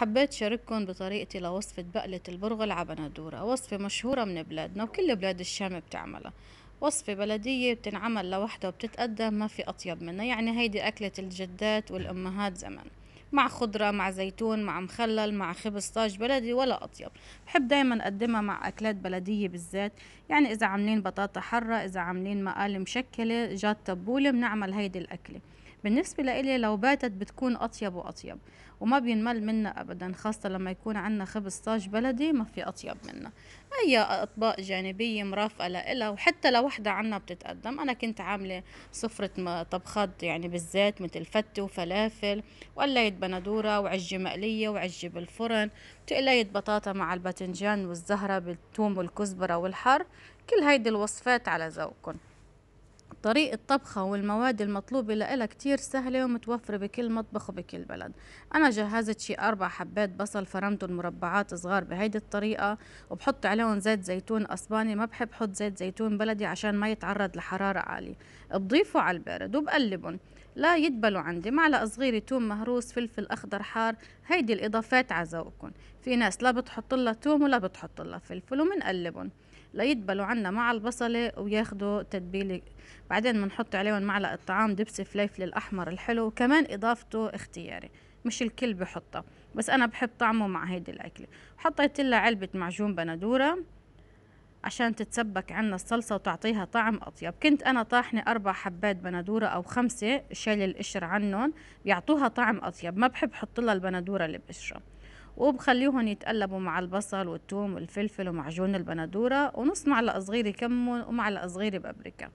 حبيت شارككم بطريقتي لوصفة بقلة البرغل العبندورة وصفة مشهورة من بلادنا وكل بلاد الشام بتعملها وصفة بلدية بتنعمل لوحدها وبتتقدم ما في أطيب منها يعني هيدي أكلة الجدات والأمهات زمان مع خضرة مع زيتون مع مخلل مع خبز طاج بلدي ولا أطيب بحب دايما أقدمها مع أكلات بلدية بالذات يعني إذا عاملين بطاطا حرة إذا عاملين مقالي مشكلة جات تبولة بنعمل هيدي الأكلة بالنسبة لإلي لو باتت بتكون أطيب وأطيب وما بينمل منها أبدا خاصة لما يكون عندنا خبز طاج بلدي ما في أطيب منها أي أطباق جانبية مرافقة لإلها وحتى لوحدة عندنا عنا بتتقدم أنا كنت عاملة سفرة طبخات يعني بالزيت مثل فتة وفلافل وقلاية بندورة وعجة مقلية وعجة بالفرن وتقلاية بطاطا مع الباذنجان والزهرة بالثوم والكزبرة والحر كل هيدي الوصفات على ذوقكم طريقة طبخها والمواد المطلوبة لها كتير سهلة ومتوفرة بكل مطبخ وبكل بلد أنا جهزت شي أربع حبات بصل فرمتهم مربعات صغار بهيدي الطريقة وبحط عليهم زيت زيتون أسباني ما بحب حط زيت زيتون بلدي عشان ما يتعرض لحرارة عالية بضيفه على البارد وبقلبهم لا يدبلوا عندي معلقة صغيرة توم مهروس فلفل أخضر حار هيدي الإضافات على ذوقكم في ناس لا بتحط لها توم ولا بتحط لها فلفل ومنقلبهم ليدبلوا عنا مع البصلة وياخدوا تدبيلة بعدين بنحط عليهم معلقة طعام دبس فليفل الأحمر الحلو وكمان إضافته اختياري مش الكل بحطها بس أنا بحب طعمه مع هيدي الأكلة حطيت لها علبة معجون بندورة عشان تتسبك عنا الصلصة وتعطيها طعم أطيب كنت أنا طاحنة أربع حبات بندورة أو خمسة شايل القشر عنهم بيعطوها طعم أطيب ما بحب حط لها البندورة اللي بقشرة وبخليهم يتقلبوا مع البصل والثوم والفلفل ومعجون البندورة ونص معلقة صغيرة كمون ومعلقة صغيرة بابريكا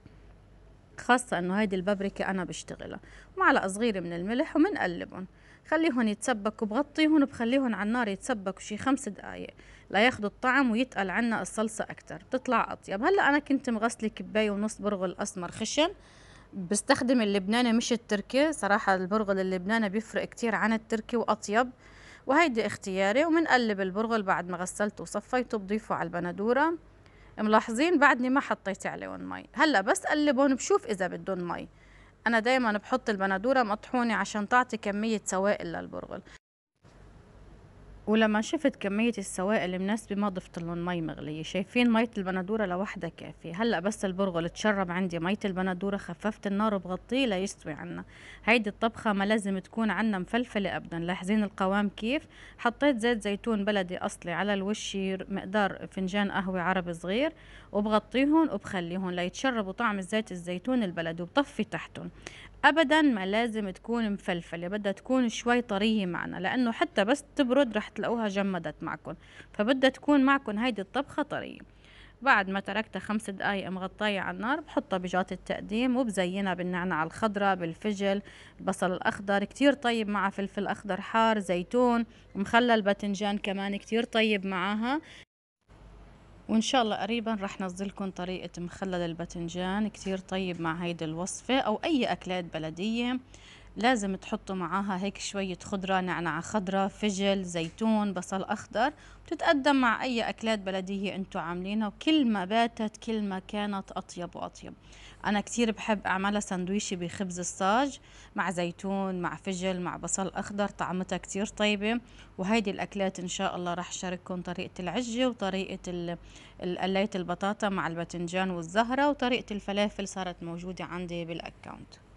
خاصة انه هيدي البابريكا انا بشتغلها معلقة صغيرة من الملح ومنقلبهم خليهم يتسبكوا بغطيهم وبخليهم على النار يتسبكوا شي خمس دقايق لياخدوا الطعم ويتقل عنا الصلصة أكتر بتطلع أطيب هلأ أنا كنت مغسلة كباية ونص برغل أسمر خشن بستخدم اللبناني مش التركي صراحة البرغل اللبناني بيفرق كتير عن التركي وأطيب وهيدي اختياري ومنقلب البرغل بعد ما غسلته وصفيته بضيفه على البندوره ملاحظين بعدني ما حطيت عليهم مي هلا بس قلبهم بشوف اذا بدهم مي انا دايما بحط البندوره مطحونه عشان تعطي كميه سوائل للبرغل ولما شفت كمية السوائل مناسبة ما ضفت لهم مي مغلية شايفين مية البندورة لوحدها كافية هلأ بس البرغل تشرب عندي مية البندورة خففت النار وبغطيه ليستوي عنا هيدي الطبخة ما لازم تكون عنا مفلفلة أبدا لاحظين القوام كيف حطيت زيت زيتون بلدي أصلي على الوش مقدار فنجان قهوة عربي صغير وبغطيهم وبخليهم ليتشربوا طعم زيت الزيتون البلدي وبطفي تحتهم أبدا ما لازم تكون مفلفلة بدها تكون شوي طرية معنا لأنه حتى بس تبرد رح تلاقوها جمدت معكم فبدها تكون معكم هيدي الطبخة طرية بعد ما تركتها خمس دقايق مغطية على النار بحطها بجات التقديم وبزينها بالنعناع الخضراء بالفجل البصل الأخضر كتير طيب معها فلفل أخضر حار زيتون مخلل باذنجان كمان كتير طيب معها وان شاء الله قريبا رح نزلكم طريقه مخلل الباتنجان كتير طيب مع هيدي الوصفه او اي اكلات بلديه لازم تحطوا معاها هيك شوية خضرة نعناع خضرة فجل زيتون بصل أخضر بتتقدم مع أي أكلات بلدية أنتوا عاملينها وكل ما باتت كل ما كانت أطيب وأطيب أنا كتير بحب أعملها سندويشة بخبز الصاج مع زيتون مع فجل مع بصل أخضر طعمتها كتير طيبة وهيدي الأكلات إن شاء الله رح شارككم طريقة العجة وطريقة قلية البطاطا مع البتنجان والزهرة وطريقة الفلافل صارت موجودة عندي بالأكاونت